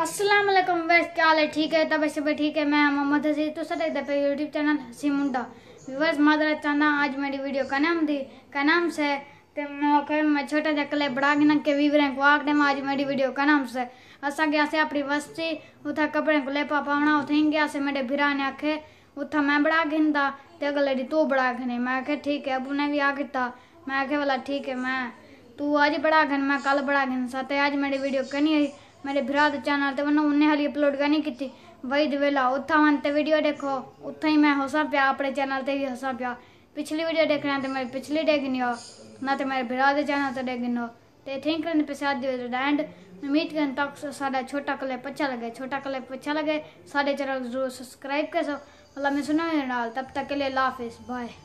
असलम वैस क्या हाल है ठीक है तब ऐसे भाई ठीक है मैं मोहम्मद हसी तो सर पे यूट्यूब चैनल हसी मुंडा व्यूवर्स मादरा चाहना आज मेरी वीडियो का नाम दी का नाम से तो मैं मैं छोटे जहाँ कले बड़ा गिना के वीवर को आखने में आज मेरी वीडियो का नाम से असा गया से अपनी बस्ती उथा कपड़े को ले पापा पावना उथे गया से मेरे भिरा ने आखे उथा मैं बड़ा गिनता तो अगले तू बड़ा घने मैं आखे ठीक है अब उन्हें भी आखिता मैं आखे वाला ठीक है मैं तू आज बड़ा गिन मैं कल बड़ा गिन सा अज मेरी वीडियो करनी है मेरे भ्रा दे चैनल ते मैंने उन्हें हाली अपलोड नहीं की वही दवेला उत्था वीडियो देखो उत्था ही मैं हंसा पिया अपने चैनल ते भी हंसा पिया पिछली वीडियो देखना तो मेरी पिछली डेगनी हो ना तो मेरे भ्रा दे चैनल ते डेगनी हो ते थिंक करने एंड उम्मीद करन तक छोटा क्लिप अच्छा लगे छोटा क्लिप अच्छा लगे साडे चैनल जरूर सब्सक्राइब कर सो मतलब मैं सुना मेरे नाल तब तक के लिए लाफिज बाय